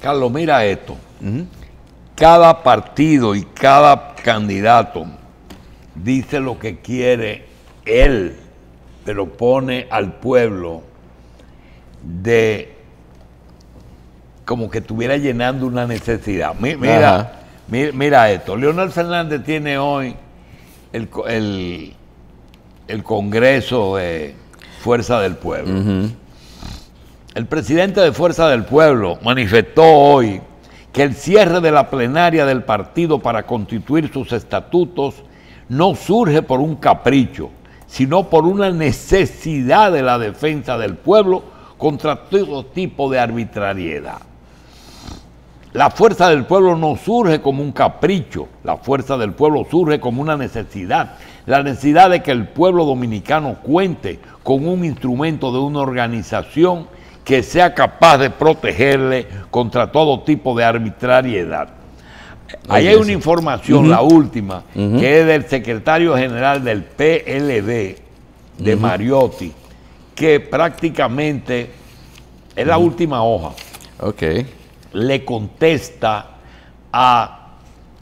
Carlos, mira esto. Cada partido y cada candidato dice lo que quiere él, pero pone al pueblo de como que estuviera llenando una necesidad. Mira, mira, esto. Leonel Fernández tiene hoy el, el, Congreso de Fuerza del Pueblo. El presidente de Fuerza del Pueblo manifestó hoy que el cierre de la plenaria del partido para constituir sus estatutos no surge por un capricho, sino por una necesidad de la defensa del pueblo contra todo tipo de arbitrariedad. La fuerza del pueblo no surge como un capricho, la fuerza del pueblo surge como una necesidad, la necesidad de que el pueblo dominicano cuente con un instrumento de una organización que sea capaz de protegerle contra todo tipo de arbitrariedad. Ahí hay una información, la última, que es del secretario general del PLD, de Mariotti, que prácticamente es la última hoja. Ok. Le contesta a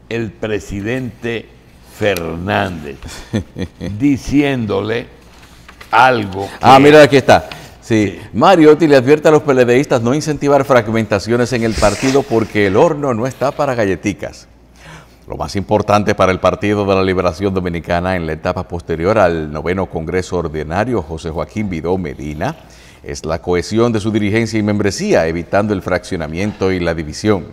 el presidente Fernández diciéndole algo. ah, mira, aquí está. Sí. Mariotti le advierte a los PLDistas no incentivar fragmentaciones en el partido porque el horno no está para galleticas. Lo más importante para el Partido de la Liberación Dominicana en la etapa posterior al noveno Congreso Ordinario José Joaquín Vidó Medina es la cohesión de su dirigencia y membresía, evitando el fraccionamiento y la división.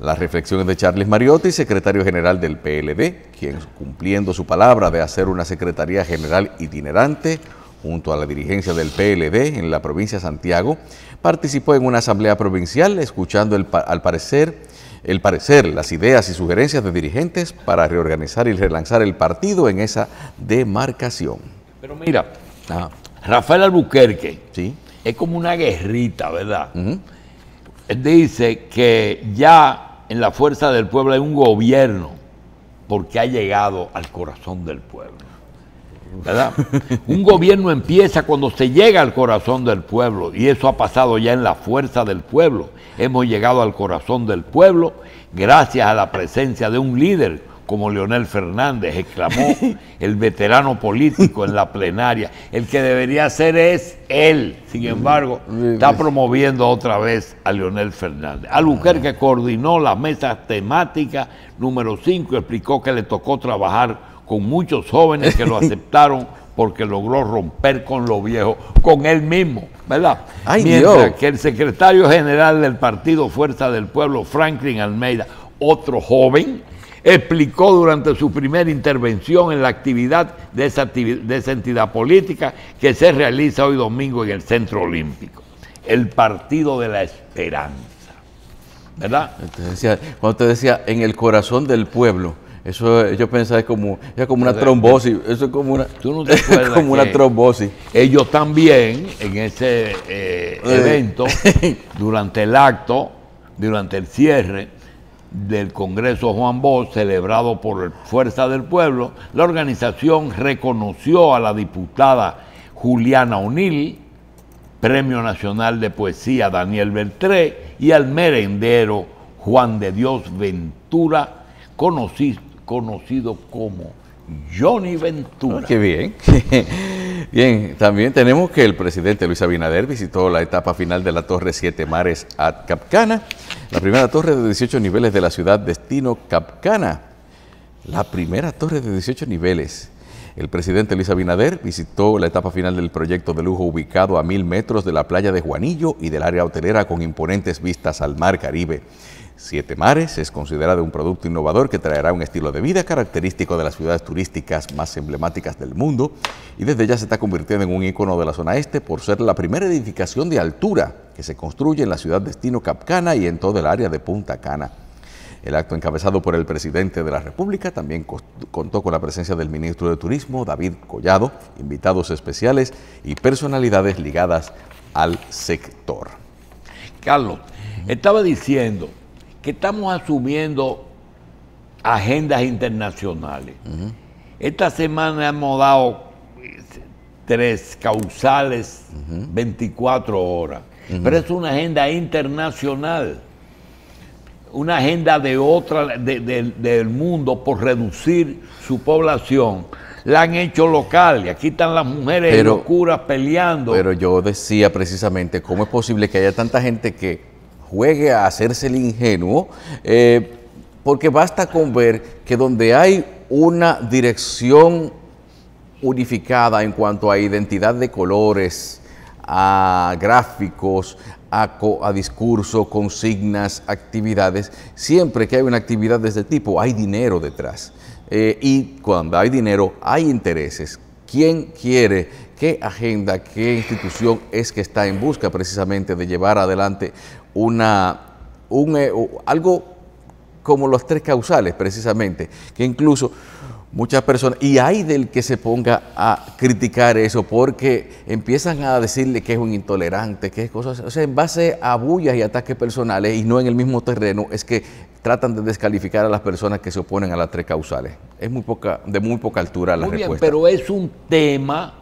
Las reflexiones de Charles Mariotti, secretario general del PLD, quien cumpliendo su palabra de hacer una secretaría general itinerante, junto a la dirigencia del PLD en la provincia de Santiago, participó en una asamblea provincial escuchando el, al parecer el parecer, las ideas y sugerencias de dirigentes para reorganizar y relanzar el partido en esa demarcación. Pero mira, Rafael Albuquerque es como una guerrita, ¿verdad? dice que ya en la fuerza del pueblo hay un gobierno porque ha llegado al corazón del pueblo. Un gobierno empieza cuando se llega al corazón del pueblo y eso ha pasado ya en la fuerza del pueblo. Hemos llegado al corazón del pueblo gracias a la presencia de un líder como Leonel Fernández, exclamó el veterano político en la plenaria. El que debería ser es él. Sin embargo, ah, está promoviendo otra vez a Leonel Fernández. Ah. que coordinó las mesas temáticas número 5, explicó que le tocó trabajar con muchos jóvenes que lo aceptaron porque logró romper con lo viejo, con él mismo, ¿verdad? Mientras que el secretario general del partido Fuerza del Pueblo, Franklin Almeida, otro joven, explicó durante su primera intervención en la actividad de esa, de entidad política que se realiza hoy domingo en el Centro Olímpico, el Partido de la Esperanza, ¿verdad? cuando te decía, en el corazón del pueblo, eso yo pensaba es como, es como una trombosis, eso es como una, como una trombosis. Ellos también en ese eh, eh. evento, durante el acto, durante el cierre del Congreso Juan Bosch, celebrado por Fuerza del Pueblo, la organización reconoció a la diputada Juliana O'Neill, Premio Nacional de Poesía Daniel Beltré y al merendero Juan de Dios Ventura, conocido conocido como Johnny Ventura. Ah, qué bien. bien, también tenemos que el presidente Luis Abinader visitó la etapa final de la Torre Siete Mares at Capcana, la primera torre de 18 niveles de la ciudad destino Capcana. La primera torre de 18 niveles. El presidente Luis Abinader visitó la etapa final del proyecto de lujo ubicado a mil metros de la playa de Juanillo y del área hotelera con imponentes vistas al mar Caribe. Siete Mares es considerado un producto innovador que traerá un estilo de vida característico de las ciudades turísticas más emblemáticas del mundo y desde ya se está convirtiendo en un icono de la zona este por ser la primera edificación de altura que se construye en la ciudad destino Capcana y en todo el área de Punta Cana. El acto encabezado por el presidente de la República también contó con la presencia del ministro de Turismo, David Collado, invitados especiales y personalidades ligadas al sector. Carlos, estaba diciendo que estamos asumiendo agendas internacionales. Esta semana hemos dado tres causales, 24 horas, pero es una agenda internacional una agenda de otra del mundo por reducir su población. La han hecho local y aquí están las mujeres locuras peleando. Pero yo decía precisamente, ¿cómo es posible que haya tanta gente que juegue a hacerse el ingenuo? Eh, porque basta con ver que donde hay una dirección unificada en cuanto a identidad de colores, a gráficos, a, a, discurso, consignas, actividades. Siempre que hay una actividad de este tipo, hay dinero detrás. Eh, y cuando hay dinero, hay intereses. ¿Quién quiere? ¿Qué agenda, qué institución es que está en busca precisamente de llevar adelante una, un, eh, algo como los tres causales precisamente, que incluso Muchas personas, y hay del que se ponga a criticar eso, porque empiezan a decirle que es un intolerante, que es cosas, o sea, en base a bullas y ataques personales y no en el mismo terreno, es que tratan de descalificar a las personas que se oponen a las tres causales. Es muy poca, de muy poca altura la muy Bien, pero es un tema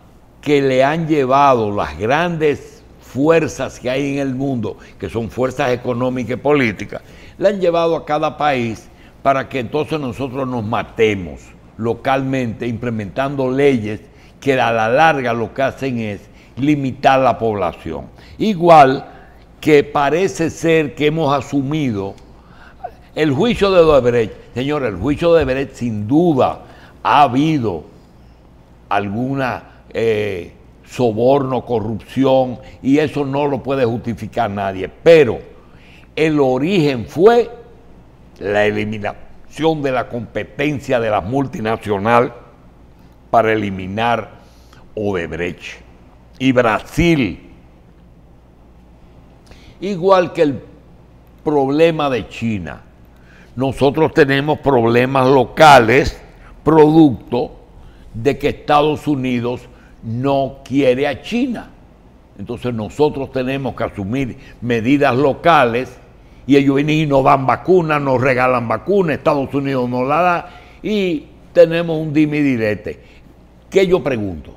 que le han llevado las grandes fuerzas que hay en el mundo, que son fuerzas económicas y políticas, le han llevado a cada país para que entonces nosotros nos matemos localmente implementando leyes que a la larga lo que hacen es limitar la población. Igual que parece ser que hemos asumido el juicio de Odebrecht. Señor, el juicio de Odebrecht sin duda ha habido alguna eh, soborno, corrupción, y eso no lo puede justificar nadie. Pero el origen fue la eliminación de la competencia de la multinacional para eliminar Odebrecht. Y Brasil, igual que el problema de China, nosotros tenemos problemas locales producto de que Estados Unidos no quiere a China. Entonces nosotros tenemos que asumir medidas locales y ellos vienen y nos dan vacunas, nos regalan vacunas, Estados Unidos no la da y tenemos un dimidirete. direte. ¿Qué yo pregunto?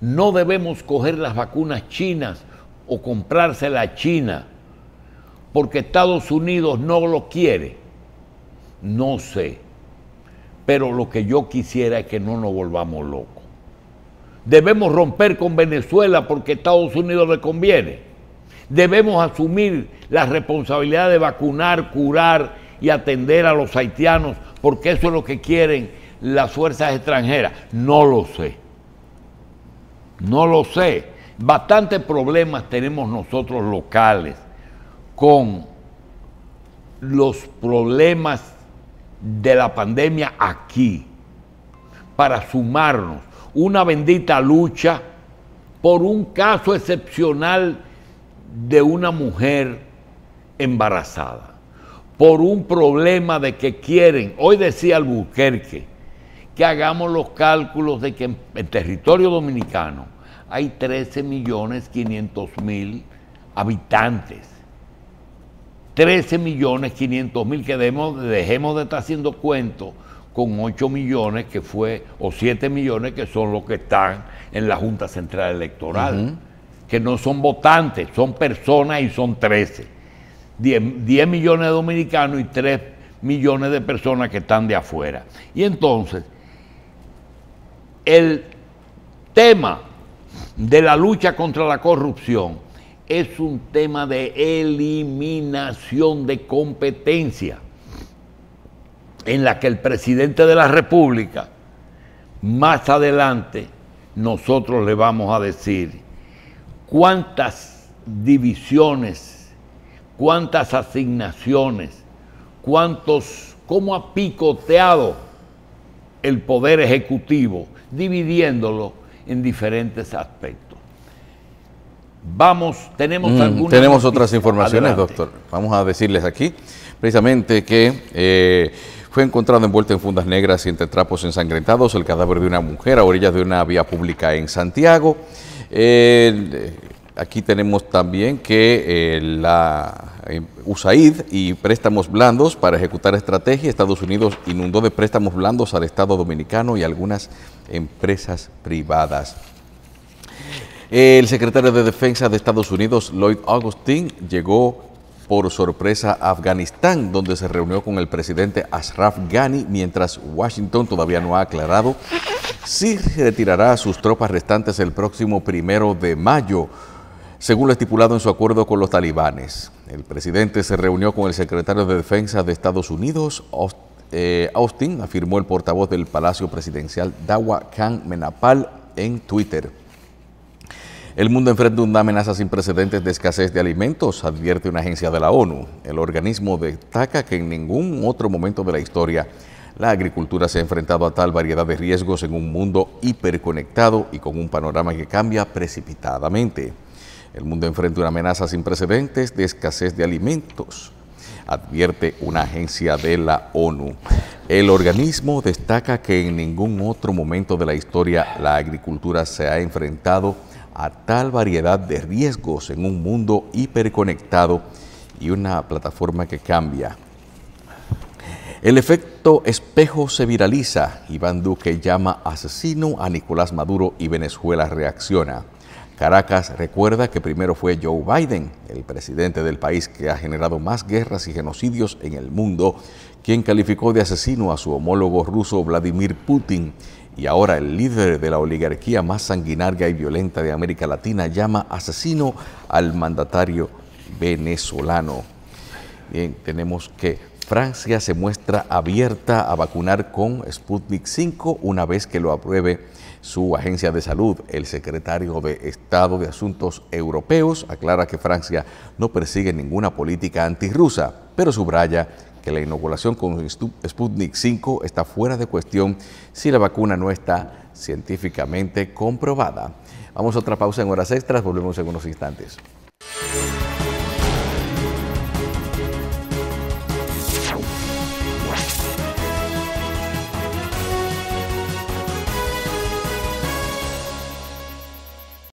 No debemos coger las vacunas chinas o comprárselas a China porque Estados Unidos no lo quiere. No sé. Pero lo que yo quisiera es que no nos volvamos locos. Debemos romper con Venezuela porque Estados Unidos le conviene. Debemos asumir la responsabilidad de vacunar, curar y atender a los haitianos, porque eso es lo que quieren las fuerzas extranjeras. No lo sé. No lo sé. Bastantes problemas tenemos nosotros locales con los problemas de la pandemia aquí para sumarnos una bendita lucha por un caso excepcional de una mujer embarazada por un problema de que quieren, hoy decía Albuquerque, que hagamos los cálculos de que en, territorio dominicano hay 13 millones 500 mil habitantes. 13 millones 500 mil, que dejemos, dejemos de estar haciendo cuentos con 8 millones que fue, o 7 millones que son los que están en la Junta Central Electoral que no son votantes, son personas y son 13. 10, millones de dominicanos y 3 millones de personas que están de afuera. Y entonces, el tema de la lucha contra la corrupción es un tema de eliminación de competencia en la que el presidente de la República, más adelante, nosotros le vamos a decir cuántas divisiones, cuántas asignaciones, cuántos, cómo ha picoteado el poder ejecutivo, dividiéndolo en diferentes aspectos. Vamos, tenemos mm, algunas. Tenemos otras informaciones, doctor. Vamos a decirles aquí, precisamente que. Eh, fue encontrado envuelto en fundas negras y entre trapos ensangrentados el cadáver de una mujer a orillas de una vía pública en Santiago aquí tenemos también que eh, la eh, USAID y préstamos blandos para ejecutar estrategia. Estados Unidos inundó de préstamos blandos al Estado dominicano y algunas empresas privadas. El secretario de Defensa de Estados Unidos, Lloyd Austin, llegó por sorpresa Afganistán, donde se reunió con el presidente Ashraf Ghani, mientras Washington todavía no ha aclarado si retirará a sus tropas restantes el próximo primero de mayo según lo estipulado en su acuerdo con los talibanes. El presidente se reunió con el secretario de Defensa de Estados Unidos, eh, Austin, afirmó el portavoz del Palacio Presidencial Dawa Khan Menapal en Twitter. El mundo enfrenta una amenaza sin precedentes de escasez de alimentos, advierte una agencia de la ONU. El organismo destaca que en ningún otro momento de la historia la agricultura se ha enfrentado a tal variedad de riesgos en un mundo hiperconectado y con un panorama que cambia precipitadamente. El mundo enfrenta una amenaza sin precedentes de escasez de alimentos, advierte una agencia de la ONU. El organismo destaca que en ningún otro momento de la historia la agricultura se ha enfrentado a tal variedad de riesgos en un mundo hiperconectado y una plataforma que cambia. El efecto espejo se viraliza. Iván Duque llama asesino a Nicolás Maduro y Venezuela reacciona. Caracas recuerda que primero fue Joe Biden, el presidente del país que ha generado más guerras y genocidios en el mundo, quien calificó de asesino a su homólogo ruso Vladimir Putin y ahora el líder de la oligarquía más sanguinaria y violenta de América Latina llama asesino al mandatario venezolano. Bien, tenemos que Francia se muestra abierta a vacunar con Sputnik 5 una vez que lo apruebe su agencia de salud. El secretario de Estado de Asuntos Europeos aclara que Francia no persigue ninguna política antirrusa, pero subraya que la inoculación con Sputnik 5 está fuera de cuestión si la vacuna no está científicamente comprobada. Vamos a otra pausa en horas extras, volvemos en unos instantes.